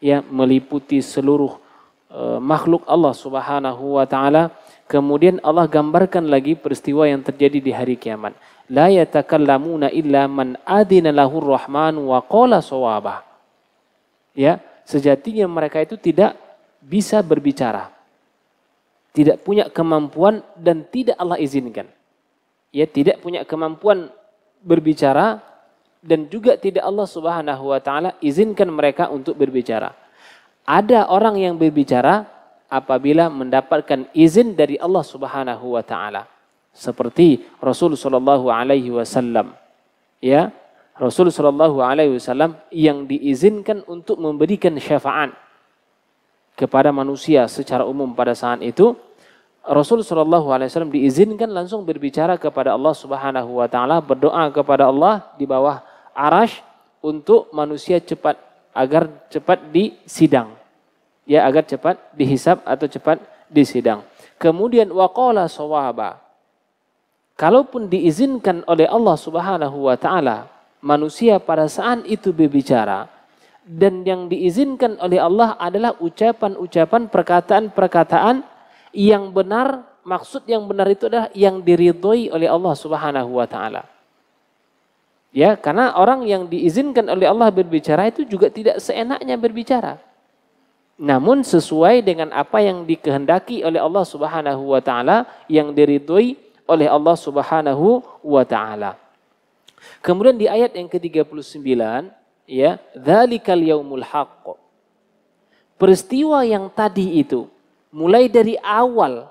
ya meliputi seluruh e, makhluk Allah Subhanahu wa taala. Kemudian Allah gambarkan lagi peristiwa yang terjadi di hari kiamat. La yatakallamuna illa man adina lahur rahman wa qala sawabah. Ya, sejatinya mereka itu tidak bisa berbicara. Tidak punya kemampuan dan tidak Allah izinkan. Ya, tidak punya kemampuan berbicara dan juga tidak Allah Subhanahu wa taala izinkan mereka untuk berbicara. Ada orang yang berbicara apabila mendapatkan izin dari Allah Subhanahu wa taala. Seperti Rasul sallallahu alaihi wasallam. Ya, Rasul sallallahu alaihi wasallam yang diizinkan untuk memberikan syafaat kepada manusia secara umum pada saat itu Rasul Shallallahu Alaihi Wasallam diizinkan langsung berbicara kepada Allah Subhanahu Wa Taala berdoa kepada Allah di bawah arash untuk manusia cepat agar cepat disidang. Ya agar cepat dihisap atau cepat disidang. Kemudian waqala sawaba. Kalaupun diizinkan oleh Allah Subhanahu wa taala manusia pada saat itu berbicara dan yang diizinkan oleh Allah adalah ucapan-ucapan perkataan-perkataan yang benar maksud yang benar itu adalah yang diridhoi oleh Allah Subhanahu wa taala. Ya, karena orang yang diizinkan oleh Allah berbicara itu juga tidak seenaknya berbicara. Namun sesuai dengan apa yang dikehendaki oleh Allah Subhanahu wa taala yang diridhoi oleh Allah Subhanahu wa taala. Kemudian di ayat yang ke-39 ya, dzalikal yaumul haqq. Peristiwa yang tadi itu mulai dari awal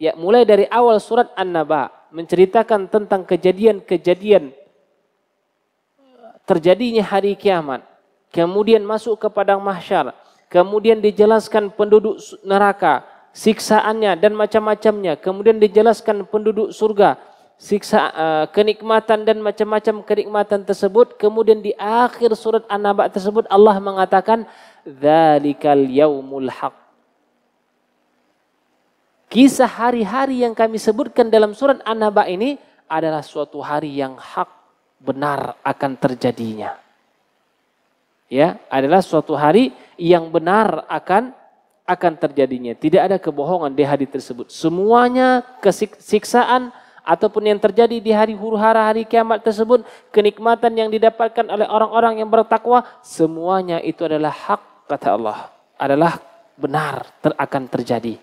ya mulai dari awal surat An-Naba menceritakan tentang kejadian-kejadian terjadinya hari kiamat, kemudian masuk ke padang mahsyar, kemudian dijelaskan penduduk neraka, siksaannya dan macam-macamnya, kemudian dijelaskan penduduk surga, siksa uh, kenikmatan dan macam-macam kenikmatan tersebut, kemudian di akhir surat An-Naba tersebut Allah mengatakan dzalikal yaumul haq. Kisah hari-hari yang kami sebutkan dalam surat An-Naba ini adalah suatu hari yang hak benar akan terjadinya. Ya, adalah suatu hari yang benar akan akan terjadinya. Tidak ada kebohongan di hari tersebut. Semuanya kesiksaan ataupun yang terjadi di hari huru-hara hari kiamat tersebut, kenikmatan yang didapatkan oleh orang-orang yang bertakwa, semuanya itu adalah hak kata Allah. Adalah benar ter akan terjadi.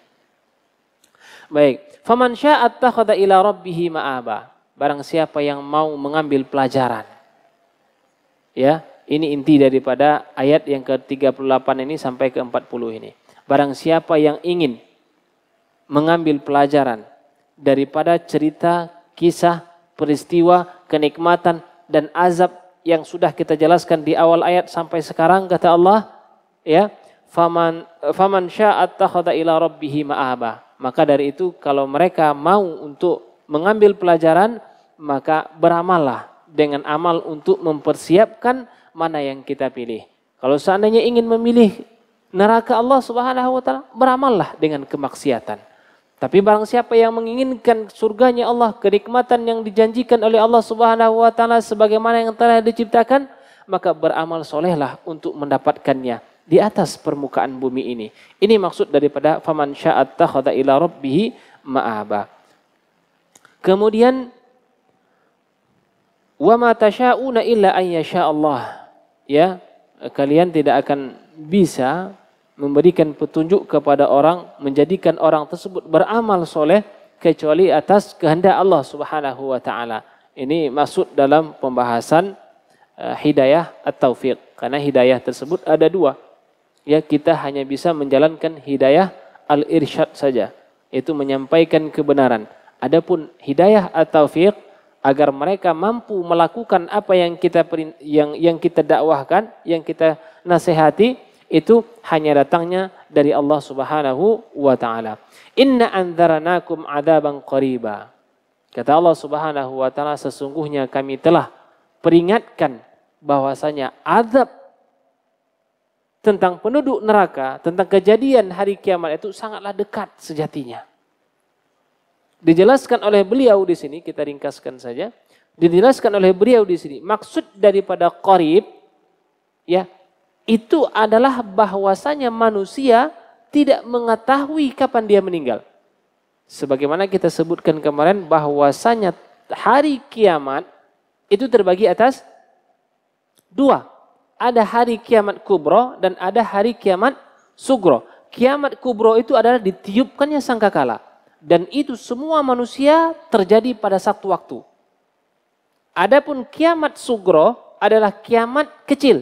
Baik, faman syaa'a ila rabbihi ma'aba barang siapa yang mau mengambil pelajaran. Ya, ini inti daripada ayat yang ke-38 ini sampai ke-40 ini. Barang siapa yang ingin mengambil pelajaran daripada cerita, kisah, peristiwa, kenikmatan dan azab yang sudah kita jelaskan di awal ayat sampai sekarang kata Allah, ya, faman faman syaa'a ila robbihi ma'aba. Maka dari itu kalau mereka mau untuk mengambil pelajaran, maka beramallah dengan amal untuk mempersiapkan mana yang kita pilih. Kalau seandainya ingin memilih neraka Allah Subhanahu wa taala, beramallah dengan kemaksiatan. Tapi barang siapa yang menginginkan surganya Allah, kenikmatan yang dijanjikan oleh Allah Subhanahu wa taala sebagaimana yang telah diciptakan, maka beramal solehlah untuk mendapatkannya di atas permukaan bumi ini. Ini maksud daripada faman syaa'at takhadha ila rabbih ma'aba. Kemudian wa ma tasyauna illa an Allah. Ya, kalian tidak akan bisa memberikan petunjuk kepada orang, menjadikan orang tersebut beramal soleh kecuali atas kehendak Allah Subhanahu wa taala. Ini masuk dalam pembahasan uh, hidayah atau taufik karena hidayah tersebut ada dua. Ya, kita hanya bisa menjalankan hidayah al-irsyad saja, yaitu menyampaikan kebenaran. Adapun hidayah atau fiqh agar mereka mampu melakukan apa yang kita yang yang kita dakwahkan, yang kita nasihati itu hanya datangnya dari Allah Subhanahu wa taala. Inna anzaranakum adaban qariba. Kata Allah Subhanahu wa taala sesungguhnya kami telah peringatkan bahwasanya azab tentang penduduk neraka, tentang kejadian hari kiamat itu sangatlah dekat sejatinya dijelaskan oleh beliau di sini kita ringkaskan saja dijelaskan oleh beliau di sini maksud daripada korip, ya itu adalah bahwasanya manusia tidak mengetahui kapan dia meninggal sebagaimana kita sebutkan kemarin bahwasanya hari kiamat itu terbagi atas dua ada hari kiamat kubro dan ada hari kiamat sugro kiamat kubro itu adalah ditiupkannya sangkakala dan itu semua manusia terjadi pada satu waktu. Adapun kiamat sugro adalah kiamat kecil.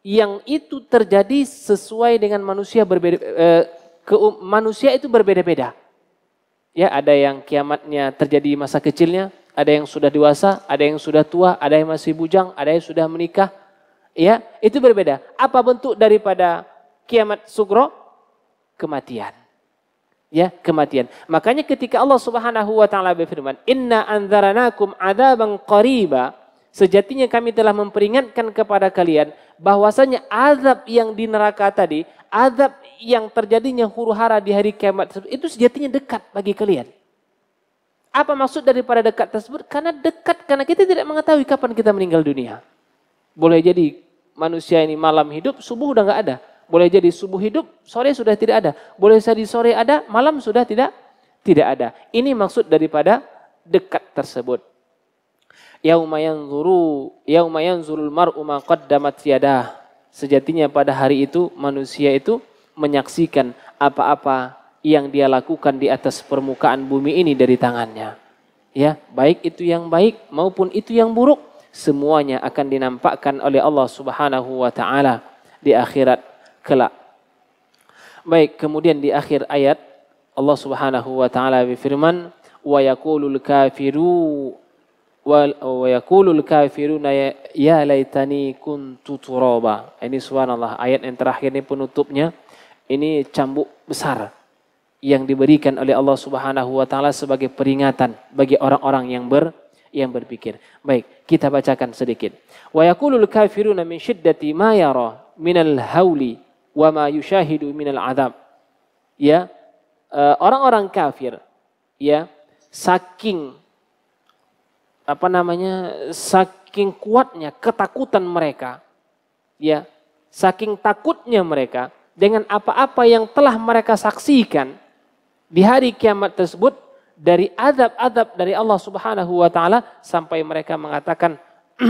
Yang itu terjadi sesuai dengan manusia berbeda eh, ke, manusia itu berbeda-beda. Ya, ada yang kiamatnya terjadi masa kecilnya, ada yang sudah dewasa, ada yang sudah tua, ada yang masih bujang, ada yang sudah menikah. Ya, itu berbeda. Apa bentuk daripada kiamat sugro? Kematian ya kematian. Makanya ketika Allah Subhanahu wa taala berfirman, "Inna anzaranakum adzaban qariba." Sejatinya kami telah memperingatkan kepada kalian bahwasanya azab yang di neraka tadi, azab yang terjadinya huru hara di hari kiamat itu sejatinya dekat bagi kalian. Apa maksud daripada dekat tersebut? Karena dekat karena kita tidak mengetahui kapan kita meninggal dunia. Boleh jadi manusia ini malam hidup, subuh udah nggak ada. Boleh jadi subuh hidup, sore sudah tidak ada. Boleh jadi sore ada, malam sudah tidak tidak ada. Ini maksud daripada dekat tersebut. Yauma yanzuru, yauma yanzurul mar'u ma qaddamat yadah. Sejatinya pada hari itu manusia itu menyaksikan apa-apa yang dia lakukan di atas permukaan bumi ini dari tangannya. Ya, baik itu yang baik maupun itu yang buruk, semuanya akan dinampakkan oleh Allah Subhanahu wa taala di akhirat kelak. Baik, kemudian di akhir ayat Allah Subhanahu wa taala berfirman wa yaqulul kafiru wa yaqulul kafiruna ya laitani kuntu turaba. Ini subhanallah ayat yang terakhir ini penutupnya ini cambuk besar yang diberikan oleh Allah Subhanahu wa taala sebagai peringatan bagi orang-orang yang ber yang berpikir. Baik, kita bacakan sedikit. Wa yaqulul kafiruna min syiddati ma yara al hauli wa ma yushahidu minal azab. Ya, e, orang-orang kafir ya saking apa namanya saking kuatnya ketakutan mereka ya saking takutnya mereka dengan apa-apa yang telah mereka saksikan di hari kiamat tersebut dari adab-adab dari Allah Subhanahu wa taala sampai mereka mengatakan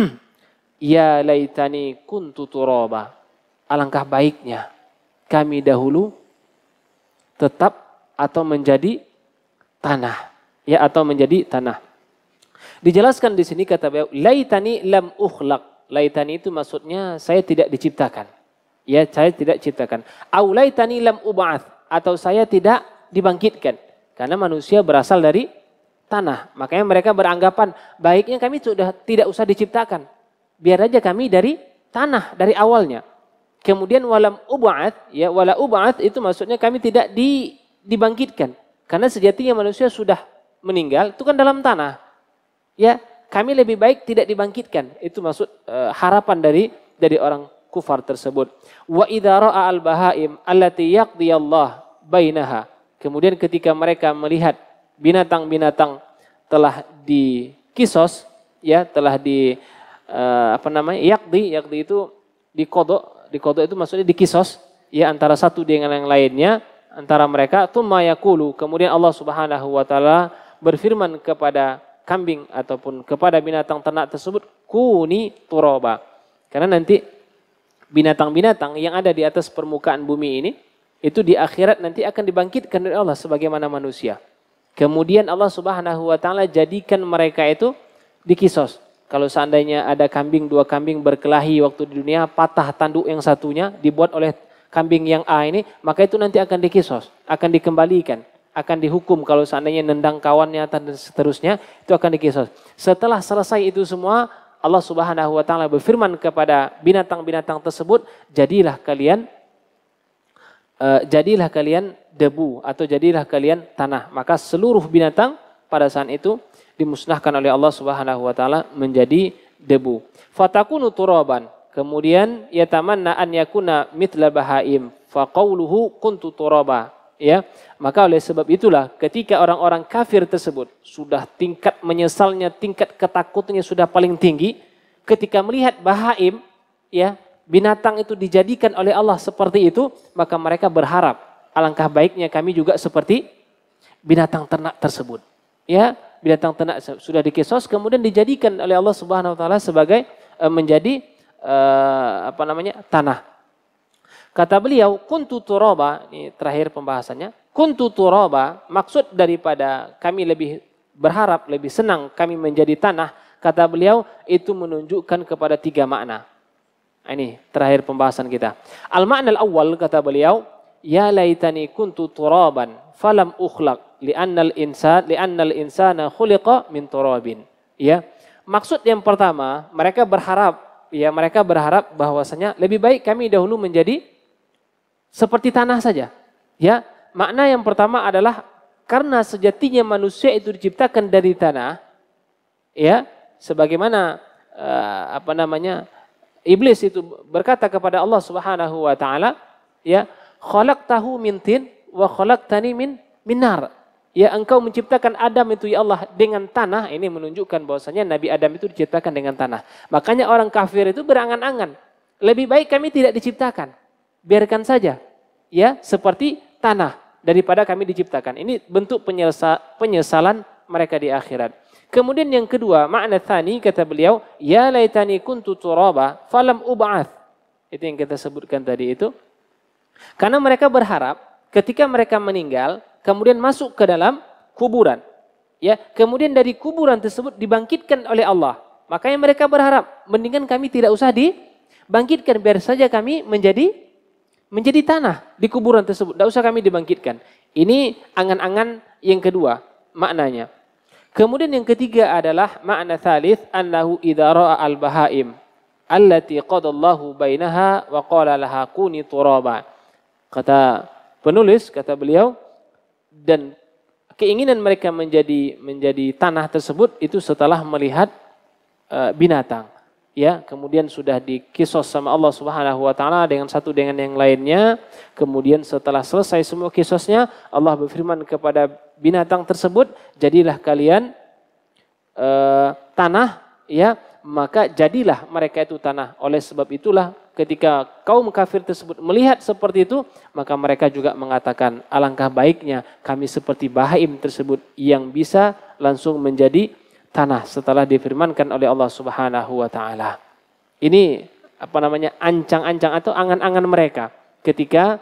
ya laitani kuntu turaba alangkah baiknya kami dahulu tetap atau menjadi tanah ya atau menjadi tanah. Dijelaskan di sini kata beliau laitani lam ukhlaq. Laitani itu maksudnya saya tidak diciptakan. Ya, saya tidak ciptakan. Au laitani lam ubaat atau saya tidak dibangkitkan. Karena manusia berasal dari tanah. Makanya mereka beranggapan baiknya kami sudah tidak usah diciptakan. Biar aja kami dari tanah dari awalnya. Kemudian walam uba'at, ya wala uba'at itu maksudnya kami tidak di, dibangkitkan. Karena sejatinya manusia sudah meninggal, itu kan dalam tanah. Ya, kami lebih baik tidak dibangkitkan. Itu maksud e, harapan dari dari orang kufar tersebut. Wa idharo al-bahaim allati Allah bainaha. Kemudian ketika mereka melihat binatang-binatang telah dikisos, ya, telah di e, apa namanya? yakdi yakdi itu dikodok di dikodok itu maksudnya dikisos ya antara satu dengan yang lainnya antara mereka itu mayakulu kemudian Allah Subhanahu wa taala berfirman kepada kambing ataupun kepada binatang ternak tersebut kuni turoba karena nanti binatang-binatang yang ada di atas permukaan bumi ini itu di akhirat nanti akan dibangkitkan oleh Allah sebagaimana manusia. Kemudian Allah Subhanahu wa taala jadikan mereka itu dikisos. Kalau seandainya ada kambing, dua kambing berkelahi waktu di dunia, patah tanduk yang satunya dibuat oleh kambing yang A ini, maka itu nanti akan dikisos, akan dikembalikan, akan dihukum kalau seandainya nendang kawannya dan seterusnya, itu akan dikisos. Setelah selesai itu semua, Allah Subhanahu wa taala berfirman kepada binatang-binatang tersebut, "Jadilah kalian uh, jadilah kalian debu atau jadilah kalian tanah." Maka seluruh binatang pada saat itu dimusnahkan oleh Allah Subhanahu wa taala menjadi debu. Fatakunu turaban. Kemudian tamanna an yakuna mitla bahaim. Faqauluhu kuntu turaba. Ya, maka oleh sebab itulah ketika orang-orang kafir tersebut sudah tingkat menyesalnya, tingkat ketakutannya sudah paling tinggi, ketika melihat bahaim, ya, binatang itu dijadikan oleh Allah seperti itu, maka mereka berharap alangkah baiknya kami juga seperti binatang ternak tersebut. Ya, binatang ternak sudah dikisos kemudian dijadikan oleh Allah Subhanahu wa taala sebagai eh, menjadi eh, apa namanya tanah. Kata beliau kuntu turaba, ini terakhir pembahasannya. Kuntu turaba maksud daripada kami lebih berharap, lebih senang kami menjadi tanah. Kata beliau itu menunjukkan kepada tiga makna. Nah, ini terakhir pembahasan kita. Al-ma'na al-awwal kata beliau, ya laitani kuntu turaban falam ukhlaq li'annal insan li'annal insana khuliqa min turabin. Ya. Maksud yang pertama, mereka berharap ya mereka berharap bahwasanya lebih baik kami dahulu menjadi seperti tanah saja. Ya. Makna yang pertama adalah karena sejatinya manusia itu diciptakan dari tanah ya sebagaimana uh, apa namanya iblis itu berkata kepada Allah Subhanahu wa taala ya khalaqtahu min tin wa khalaqtani min minar Ya engkau menciptakan Adam itu ya Allah dengan tanah. Ini menunjukkan bahwasanya Nabi Adam itu diciptakan dengan tanah. Makanya orang kafir itu berangan-angan. Lebih baik kami tidak diciptakan. Biarkan saja. Ya seperti tanah daripada kami diciptakan. Ini bentuk penyesalan mereka di akhirat. Kemudian yang kedua, makna tani kata beliau, ya laitani kuntu turaba falam ubath Itu yang kita sebutkan tadi itu. Karena mereka berharap ketika mereka meninggal, kemudian masuk ke dalam kuburan. Ya, kemudian dari kuburan tersebut dibangkitkan oleh Allah. Makanya mereka berharap mendingan kami tidak usah dibangkitkan biar saja kami menjadi menjadi tanah di kuburan tersebut. Tidak usah kami dibangkitkan. Ini angan-angan yang kedua maknanya. Kemudian yang ketiga adalah makna thalith annahu idza al-bahaim allati qadallahu bainaha wa qala laha kuni turaba. Kata penulis, kata beliau, dan keinginan mereka menjadi menjadi tanah tersebut itu setelah melihat eh, binatang ya kemudian sudah dikisos sama Allah Subhanahu wa taala dengan satu dengan yang lainnya kemudian setelah selesai semua kisosnya Allah berfirman kepada binatang tersebut jadilah kalian uh, tanah ya maka jadilah mereka itu tanah oleh sebab itulah ketika kaum kafir tersebut melihat seperti itu, maka mereka juga mengatakan alangkah baiknya kami seperti Bahaim tersebut yang bisa langsung menjadi tanah setelah difirmankan oleh Allah Subhanahu wa taala. Ini apa namanya ancang-ancang atau angan-angan mereka ketika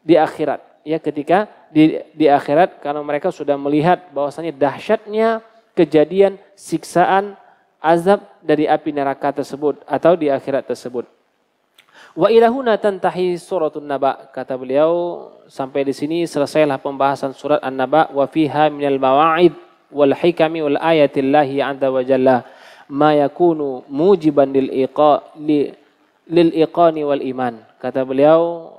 di akhirat ya ketika di, di akhirat karena mereka sudah melihat bahwasanya dahsyatnya kejadian siksaan azab dari api neraka tersebut atau di akhirat tersebut. Wa ilahuna tantahi suratun naba. Kata beliau, sampai di sini selesailah pembahasan surat An-Naba wa fiha minal mawa'id wal hikami wal ayatillahi 'azza wa jalla ma yakunu mujiban lil iqa li, lil iqani wal iman. Kata beliau,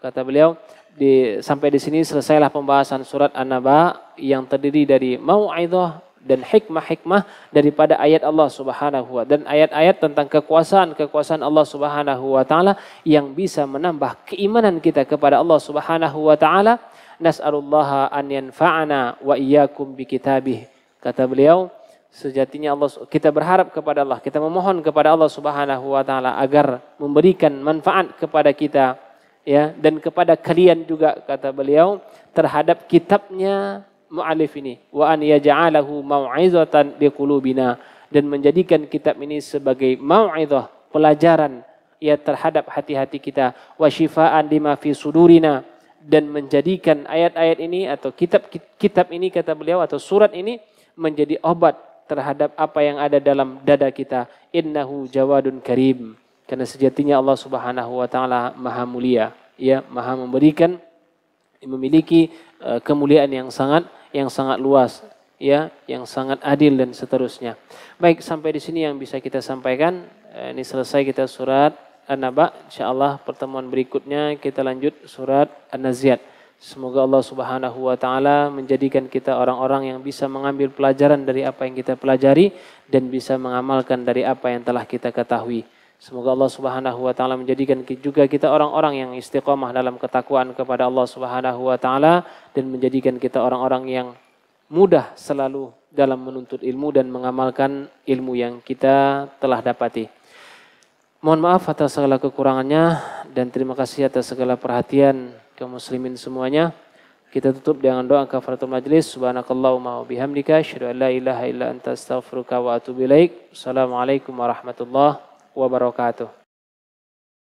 kata beliau di, sampai di sini selesailah pembahasan surat An-Naba yang terdiri dari mau'izah dan hikmah-hikmah daripada ayat Allah Subhanahu wa dan ayat-ayat tentang kekuasaan-kekuasaan Allah Subhanahu wa taala yang bisa menambah keimanan kita kepada Allah Subhanahu wa taala. Nas'alullah an yanfa'ana wa iyyakum bi kitabih. Kata beliau, sejatinya Allah kita berharap kepada Allah, kita memohon kepada Allah Subhanahu wa taala agar memberikan manfaat kepada kita ya dan kepada kalian juga kata beliau terhadap kitabnya mu'alif ini wa an yaj'alahu mau'izatan biqulubina dan menjadikan kitab ini sebagai mau'izah pelajaran ya terhadap hati-hati kita wa syifaan lima fi sudurina dan menjadikan ayat-ayat ini atau kitab kitab ini kata beliau atau surat ini menjadi obat terhadap apa yang ada dalam dada kita innahu jawadun karim karena sejatinya Allah Subhanahu wa taala maha mulia ya maha memberikan memiliki uh, kemuliaan yang sangat yang sangat luas ya yang sangat adil dan seterusnya. Baik sampai di sini yang bisa kita sampaikan. Eh, ini selesai kita surat An-Naba. Insyaallah pertemuan berikutnya kita lanjut surat An-Naziat. Semoga Allah Subhanahu wa taala menjadikan kita orang-orang yang bisa mengambil pelajaran dari apa yang kita pelajari dan bisa mengamalkan dari apa yang telah kita ketahui. Semoga Allah Subhanahu wa taala menjadikan juga kita orang-orang yang istiqomah dalam ketakwaan kepada Allah Subhanahu wa taala dan menjadikan kita orang-orang yang mudah selalu dalam menuntut ilmu dan mengamalkan ilmu yang kita telah dapati. Mohon maaf atas segala kekurangannya dan terima kasih atas segala perhatian kaum muslimin semuanya. Kita tutup dengan doa kafaratul majlis. Subhanakallahumma wa bihamdika asyhadu an la ilaha illa anta astaghfiruka wa atubu ilaik. Assalamualaikum warahmatullahi wabarakatuh.